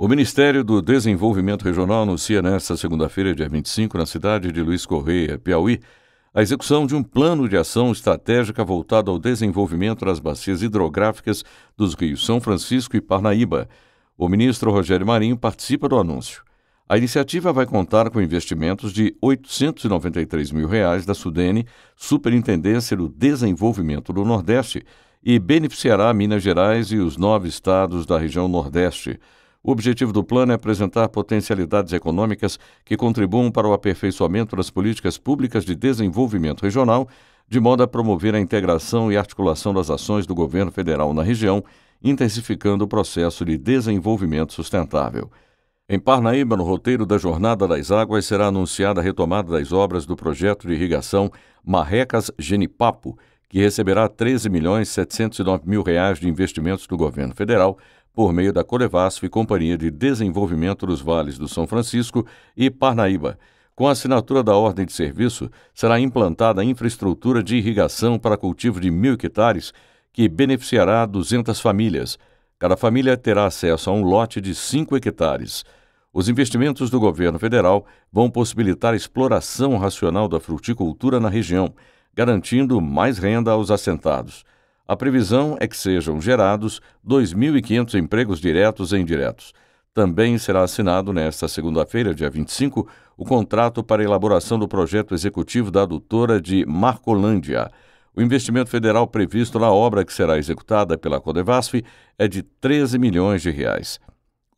O Ministério do Desenvolvimento Regional anuncia nesta segunda-feira, dia 25, na cidade de Luiz Correia, Piauí, a execução de um plano de ação estratégica voltado ao desenvolvimento das bacias hidrográficas dos rios São Francisco e Parnaíba. O ministro Rogério Marinho participa do anúncio. A iniciativa vai contar com investimentos de R$ 893 mil reais da Sudene, Superintendência do Desenvolvimento do Nordeste, e beneficiará Minas Gerais e os nove estados da região Nordeste. O objetivo do plano é apresentar potencialidades econômicas que contribuam para o aperfeiçoamento das políticas públicas de desenvolvimento regional, de modo a promover a integração e articulação das ações do governo federal na região, intensificando o processo de desenvolvimento sustentável. Em Parnaíba, no roteiro da Jornada das Águas, será anunciada a retomada das obras do projeto de irrigação Marrecas Genipapo, que receberá R$ 13.709.000 de investimentos do governo federal por meio da Colevasf Companhia de Desenvolvimento dos Vales do São Francisco e Parnaíba. Com a assinatura da ordem de serviço, será implantada a infraestrutura de irrigação para cultivo de mil hectares, que beneficiará 200 famílias. Cada família terá acesso a um lote de 5 hectares. Os investimentos do governo federal vão possibilitar a exploração racional da fruticultura na região, garantindo mais renda aos assentados. A previsão é que sejam gerados 2.500 empregos diretos e indiretos. Também será assinado nesta segunda-feira, dia 25, o contrato para elaboração do projeto executivo da adutora de Marcolândia. O investimento federal previsto na obra que será executada pela Codevasf é de 13 milhões de reais.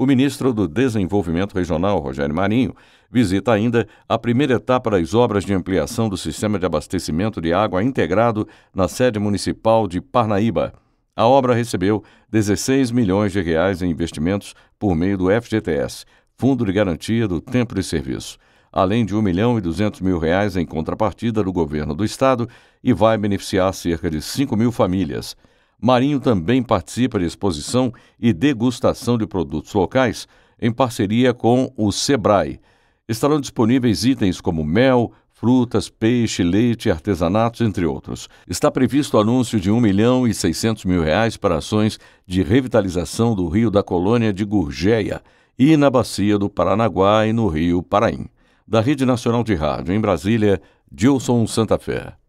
O ministro do Desenvolvimento Regional, Rogério Marinho, visita ainda a primeira etapa das obras de ampliação do sistema de abastecimento de água integrado na sede municipal de Parnaíba. A obra recebeu 16 milhões de reais em investimentos por meio do FGTS, Fundo de Garantia do Tempo de Serviço, além de 1 milhão e 200 mil reais em contrapartida do governo do estado e vai beneficiar cerca de 5 mil famílias. Marinho também participa de exposição e degustação de produtos locais em parceria com o Sebrae. Estarão disponíveis itens como mel, frutas, peixe, leite, artesanatos, entre outros. Está previsto o anúncio de 1 milhão e 600 mil reais para ações de revitalização do Rio da Colônia de Gurgeia e na Bacia do Paranaguá e no Rio Paraim. Da Rede Nacional de Rádio, em Brasília, Gilson Santa Fé.